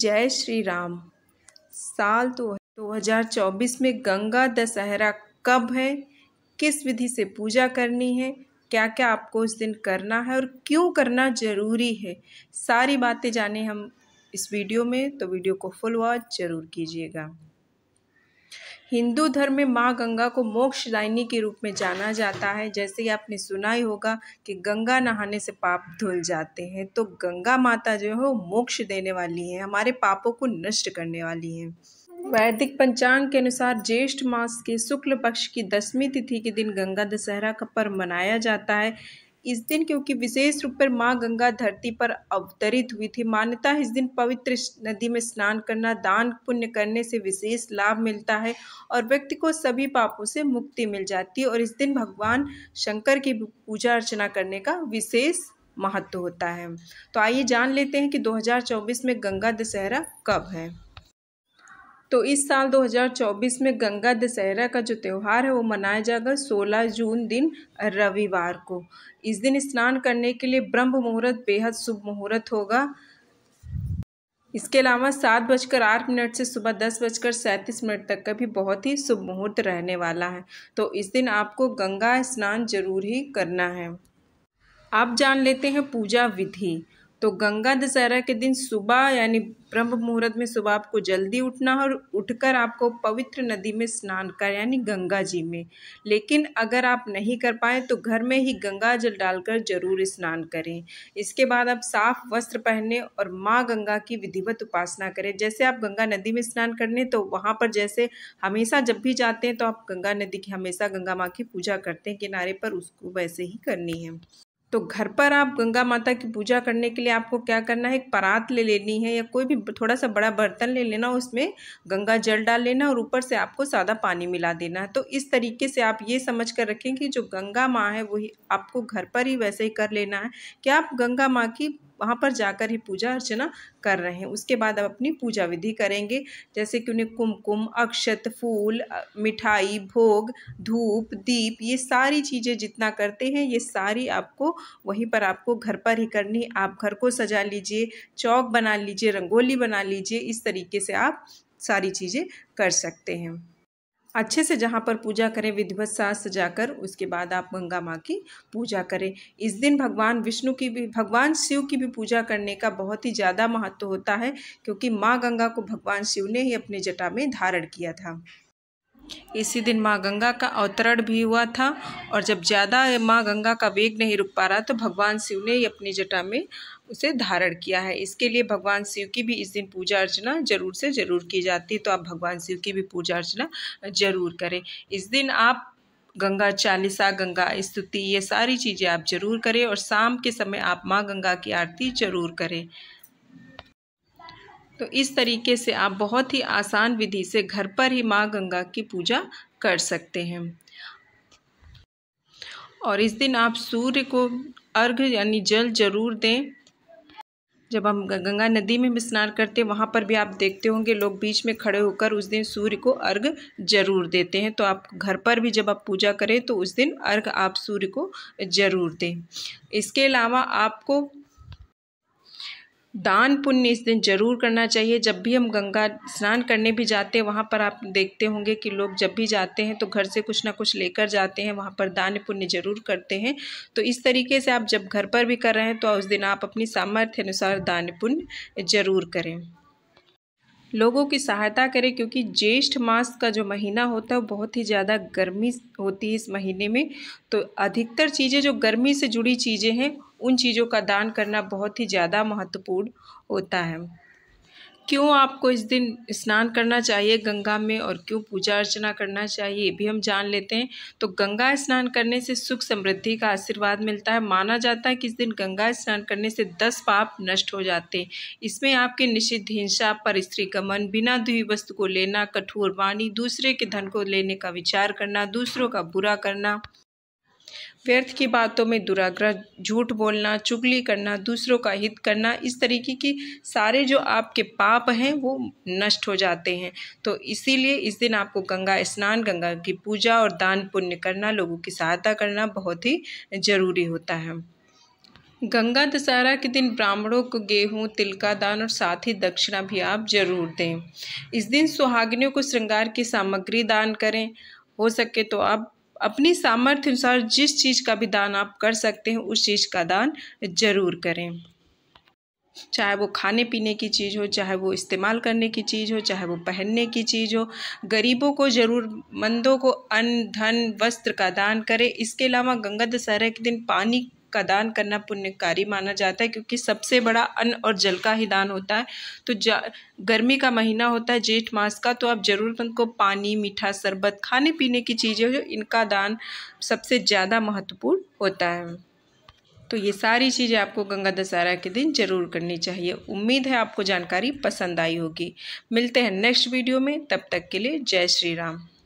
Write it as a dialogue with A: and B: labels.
A: जय श्री राम साल तो 2024 में गंगा दशहरा कब है किस विधि से पूजा करनी है क्या क्या आपको उस दिन करना है और क्यों करना ज़रूरी है सारी बातें जाने हम इस वीडियो में तो वीडियो को फुल वॉच ज़रूर कीजिएगा हिंदू धर्म में माँ गंगा को मोक्ष लाइनी के रूप में जाना जाता है जैसे कि आपने सुना ही होगा कि गंगा नहाने से पाप धुल जाते हैं तो गंगा माता जो है वो मोक्ष देने वाली है हमारे पापों को नष्ट करने वाली है वैदिक पंचांग के अनुसार ज्येष्ठ मास के शुक्ल पक्ष की दसवीं तिथि के दिन गंगा दशहरा का पर्व मनाया जाता है इस दिन क्योंकि विशेष रूप पर माँ गंगा धरती पर अवतरित हुई थी मान्यता इस दिन पवित्र नदी में स्नान करना दान पुण्य करने से विशेष लाभ मिलता है और व्यक्ति को सभी पापों से मुक्ति मिल जाती है और इस दिन भगवान शंकर की पूजा अर्चना करने का विशेष महत्व होता है तो आइए जान लेते हैं कि 2024 में गंगा दशहरा कब है तो इस साल 2024 में गंगा दशहरा का जो त्यौहार है वो मनाया जाएगा 16 जून दिन रविवार को इस दिन स्नान करने के लिए ब्रह्म मुहूर्त बेहद शुभ मुहूर्त होगा इसके अलावा सात बजकर आठ मिनट से सुबह दस बजकर सैंतीस मिनट तक का भी बहुत ही शुभ मुहूर्त रहने वाला है तो इस दिन आपको गंगा स्नान जरूर ही करना है आप जान लेते हैं पूजा विधि तो गंगा दशहरा के दिन सुबह यानी ब्रह्म मुहूर्त में सुबह आपको जल्दी उठना है और उठकर आपको पवित्र नदी में स्नान कर यानी गंगा जी में लेकिन अगर आप नहीं कर पाए तो घर में ही गंगा जल डालकर जरूर स्नान करें इसके बाद आप साफ वस्त्र पहने और माँ गंगा की विधिवत उपासना करें जैसे आप गंगा नदी में स्नान करने तो वहाँ पर जैसे हमेशा जब भी जाते हैं तो आप गंगा नदी की हमेशा गंगा माँ की पूजा करते हैं किनारे पर उसको वैसे ही करनी है तो घर पर आप गंगा माता की पूजा करने के लिए आपको क्या करना है एक परात ले लेनी है या कोई भी थोड़ा सा बड़ा बर्तन ले लेना उसमें गंगा जल डाल लेना और ऊपर से आपको सादा पानी मिला देना है तो इस तरीके से आप ये समझ कर रखें कि जो गंगा माँ है वही आपको घर पर ही वैसे ही कर लेना है कि आप गंगा माँ की वहाँ पर जाकर ही पूजा अर्चना कर रहे हैं उसके बाद आप अपनी पूजा विधि करेंगे जैसे कि उन्हें कुमकुम अक्षत फूल मिठाई भोग धूप दीप ये सारी चीज़ें जितना करते हैं ये सारी आपको वहीं पर आपको घर पर ही करनी आप घर को सजा लीजिए चौक बना लीजिए रंगोली बना लीजिए इस तरीके से आप सारी चीज़ें कर सकते हैं अच्छे से जहाँ पर पूजा करें विधिवत साज सजाकर उसके बाद आप गंगा माँ की पूजा करें इस दिन भगवान विष्णु की भी भगवान शिव की भी पूजा करने का बहुत ही ज़्यादा महत्व होता है क्योंकि माँ गंगा को भगवान शिव ने ही अपने जटा में धारण किया था इसी दिन माँ गंगा का अवतरण भी हुआ था और जब ज़्यादा माँ गंगा का वेग नहीं रुक पा रहा तो भगवान शिव ने अपनी जटा में उसे धारण किया है इसके लिए भगवान शिव की भी इस दिन पूजा अर्चना जरूर से ज़रूर की जाती है तो आप भगवान शिव की भी पूजा अर्चना जरूर करें इस दिन आप गंगा चालीसा गंगा स्तुति ये सारी चीज़ें आप जरूर करें और शाम के समय आप माँ गंगा की आरती जरूर करें तो इस तरीके से आप बहुत ही आसान विधि से घर पर ही माँ गंगा की पूजा कर सकते हैं और इस दिन आप सूर्य को अर्घ यानी जल जरूर दें जब हम गंगा नदी में स्नान करते हैं वहाँ पर भी आप देखते होंगे लोग बीच में खड़े होकर उस दिन सूर्य को अर्घ जरूर देते हैं तो आप घर पर भी जब आप पूजा करें तो उस दिन अर्घ आप सूर्य को जरूर दें इसके अलावा आपको दान पुण्य इस दिन जरूर करना चाहिए जब भी हम गंगा स्नान करने भी जाते हैं वहाँ पर आप देखते होंगे कि लोग जब भी जाते हैं तो घर से कुछ ना कुछ लेकर जाते हैं वहाँ पर दान पुण्य जरूर करते हैं तो इस तरीके से आप जब घर पर भी कर रहे हैं तो उस दिन आप अपनी सामर्थ्य अनुसार दान पुण्य जरूर करें लोगों की सहायता करें क्योंकि ज्येष्ठ मास का जो महीना होता है वो बहुत ही ज़्यादा गर्मी होती है इस महीने में तो अधिकतर चीज़ें जो गर्मी से जुड़ी चीज़ें हैं उन चीज़ों का दान करना बहुत ही ज़्यादा महत्वपूर्ण होता है क्यों आपको इस दिन स्नान करना चाहिए गंगा में और क्यों पूजा अर्चना करना चाहिए भी हम जान लेते हैं तो गंगा स्नान करने से सुख समृद्धि का आशीर्वाद मिलता है माना जाता है कि इस दिन गंगा स्नान करने से दस पाप नष्ट हो जाते हैं इसमें आपके निषिद्ध हिंसा पर स्त्री गमन बिना दुई वस्तु को लेना कठोर वाणी दूसरे के धन को लेने का विचार करना दूसरों का बुरा करना व्यर्थ की बातों में दुराग्रह झूठ बोलना चुगली करना दूसरों का हित करना इस तरीके की सारे जो आपके पाप हैं वो नष्ट हो जाते हैं तो इसीलिए इस दिन आपको गंगा स्नान गंगा की पूजा और दान पुण्य करना लोगों की सहायता करना बहुत ही ज़रूरी होता है गंगा दशहरा के दिन ब्राह्मणों को गेहूं तिल का दान और साथ ही दक्षिणा भी आप जरूर दें इस दिन सुहागिनियों को श्रृंगार की सामग्री दान करें हो सके तो आप अपनी सामर्थ्य अनुसार जिस चीज़ का भी दान आप कर सकते हैं उस चीज़ का दान ज़रूर करें चाहे वो खाने पीने की चीज़ हो चाहे वो इस्तेमाल करने की चीज़ हो चाहे वो पहनने की चीज़ हो गरीबों को मंदों को अन्न धन वस्त्र का दान करें इसके अलावा गंगा दशहरा के दिन पानी का दान करना पुण्यकारी माना जाता है क्योंकि सबसे बड़ा अन्न और जल का ही दान होता है तो गर्मी का महीना होता है जेठ मास का तो आप ज़रूरतमंद को पानी मीठा शरबत खाने पीने की चीज़ें जो इनका दान सबसे ज़्यादा महत्वपूर्ण होता है तो ये सारी चीज़ें आपको गंगा दशहरा के दिन जरूर करनी चाहिए उम्मीद है आपको जानकारी पसंद आई होगी मिलते हैं नेक्स्ट वीडियो में तब तक के लिए जय श्री राम